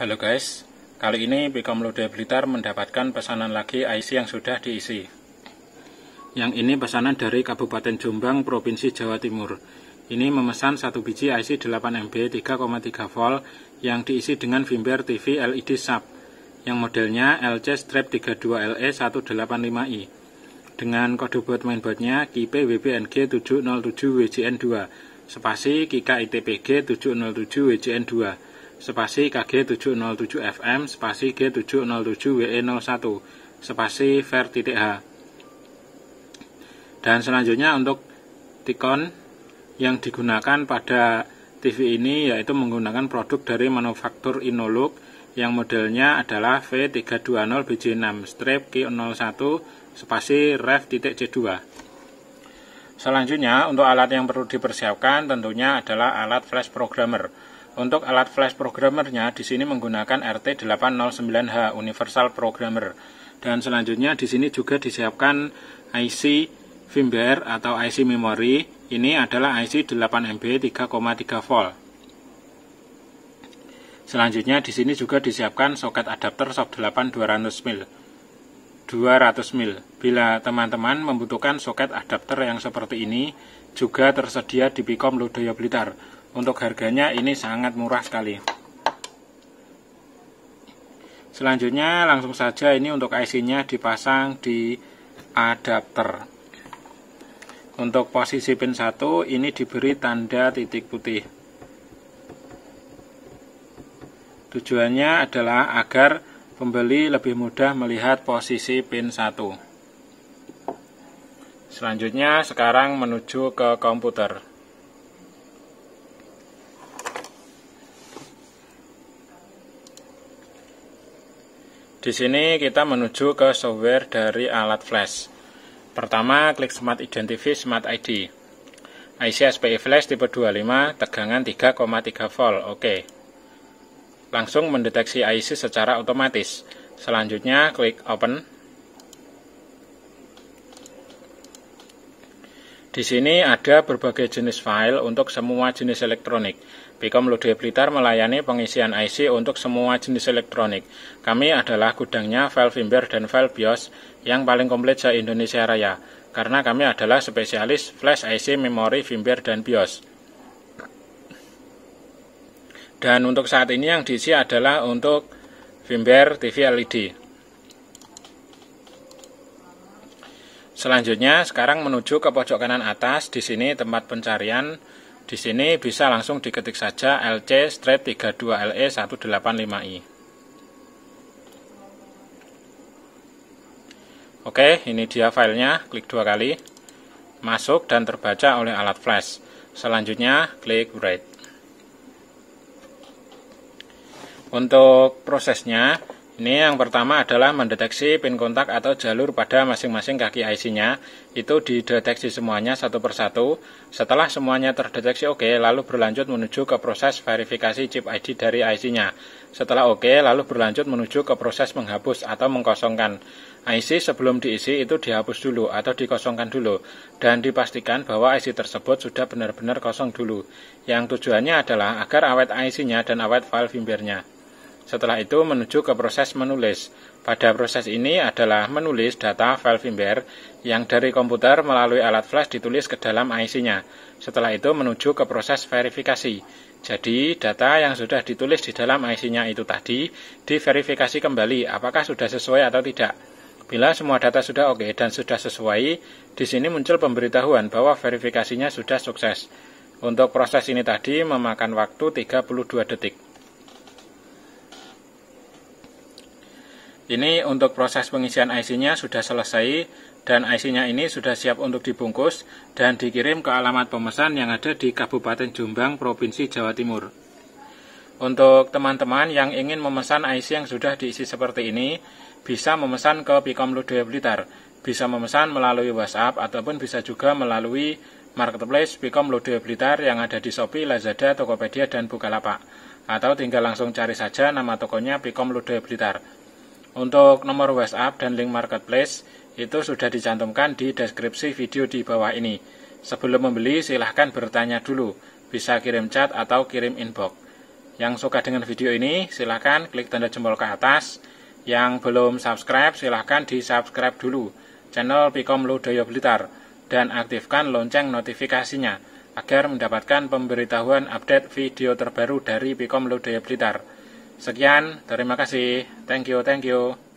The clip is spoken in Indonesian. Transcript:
Halo guys, kali ini Bicom Lode Blitar mendapatkan pesanan lagi IC yang sudah diisi. Yang ini pesanan dari Kabupaten Jombang, Provinsi Jawa Timur. Ini memesan satu biji IC 8 MB 3,3 volt yang diisi dengan firmware TV LED sub yang modelnya LC-32LE185i Strap e dengan kode buat mainboardnya KIP-WBNG 707WJN2 spasi kkitpg ITPG 707WJN2 spasi KG 707 FM spasi G707 WE01 spasi H dan selanjutnya untuk tikon yang digunakan pada TV ini yaitu menggunakan produk dari manufaktur Inolux yang modelnya adalah V320BJ6 strip Q01 spasi c 2 Selanjutnya untuk alat yang perlu dipersiapkan tentunya adalah alat flash programmer untuk alat flash programmernya di sini menggunakan RT809H Universal Programmer. Dan selanjutnya di sini juga disiapkan IC firmware atau IC memory. Ini adalah IC 8 MB 3,3 volt. Selanjutnya di sini juga disiapkan soket adapter SOP 8 200 mil. 200 mil. Bila teman-teman membutuhkan soket adapter yang seperti ini, juga tersedia di Pikom Ludoyo Blitar untuk harganya ini sangat murah sekali. Selanjutnya langsung saja ini untuk IC-nya dipasang di adapter. Untuk posisi pin 1 ini diberi tanda titik putih. Tujuannya adalah agar pembeli lebih mudah melihat posisi pin 1. Selanjutnya sekarang menuju ke komputer. Di sini kita menuju ke software dari alat flash. Pertama, klik Smart Identify Smart ID. IC SPI flash tipe 25, tegangan 3,3 volt. Oke. Langsung mendeteksi IC secara otomatis. Selanjutnya, klik Open. Di sini ada berbagai jenis file untuk semua jenis elektronik. Bicom Lode Blitar melayani pengisian IC untuk semua jenis elektronik. Kami adalah gudangnya file firmware dan file BIOS yang paling komplit se-Indonesia Raya, karena kami adalah spesialis flash IC, memori, firmware, dan BIOS. Dan untuk saat ini yang diisi adalah untuk firmware TV LED. Selanjutnya sekarang menuju ke pojok kanan atas, di sini tempat pencarian. Di sini bisa langsung diketik saja LC strip 32LE185i. Oke, ini dia filenya, klik dua kali, masuk dan terbaca oleh alat flash. Selanjutnya, klik write. Untuk prosesnya, ini yang pertama adalah mendeteksi pin kontak atau jalur pada masing-masing kaki IC-nya. Itu dideteksi semuanya satu persatu. Setelah semuanya terdeteksi oke, okay, lalu berlanjut menuju ke proses verifikasi chip ID dari IC-nya. Setelah oke, okay, lalu berlanjut menuju ke proses menghapus atau mengkosongkan. IC sebelum diisi itu dihapus dulu atau dikosongkan dulu dan dipastikan bahwa IC tersebut sudah benar-benar kosong dulu. Yang tujuannya adalah agar awet IC-nya dan awet file firmware-nya. Setelah itu menuju ke proses menulis. Pada proses ini adalah menulis data file firmware yang dari komputer melalui alat flash ditulis ke dalam IC-nya. Setelah itu menuju ke proses verifikasi. Jadi data yang sudah ditulis di dalam IC-nya itu tadi diverifikasi kembali apakah sudah sesuai atau tidak. Bila semua data sudah oke okay dan sudah sesuai, di sini muncul pemberitahuan bahwa verifikasinya sudah sukses. Untuk proses ini tadi memakan waktu 32 detik. Ini untuk proses pengisian IC-nya sudah selesai dan IC-nya ini sudah siap untuk dibungkus dan dikirim ke alamat pemesan yang ada di Kabupaten Jombang, Provinsi Jawa Timur. Untuk teman-teman yang ingin memesan IC yang sudah diisi seperti ini, bisa memesan ke Pikom Ludoya Blitar, bisa memesan melalui WhatsApp ataupun bisa juga melalui marketplace Pikom Ludoya Blitar yang ada di Shopee, Lazada, Tokopedia, dan Bukalapak. Atau tinggal langsung cari saja nama tokonya Pikom Ludoya Blitar. Untuk nomor WhatsApp dan link marketplace itu sudah dicantumkan di deskripsi video di bawah ini. Sebelum membeli silahkan bertanya dulu, bisa kirim chat atau kirim inbox. Yang suka dengan video ini silahkan klik tanda jempol ke atas. Yang belum subscribe silahkan di subscribe dulu channel Pikom Ludoyo Blitar dan aktifkan lonceng notifikasinya agar mendapatkan pemberitahuan update video terbaru dari Pikom Ludoyo Blitar. Sekian, terima kasih. Thank you, thank you.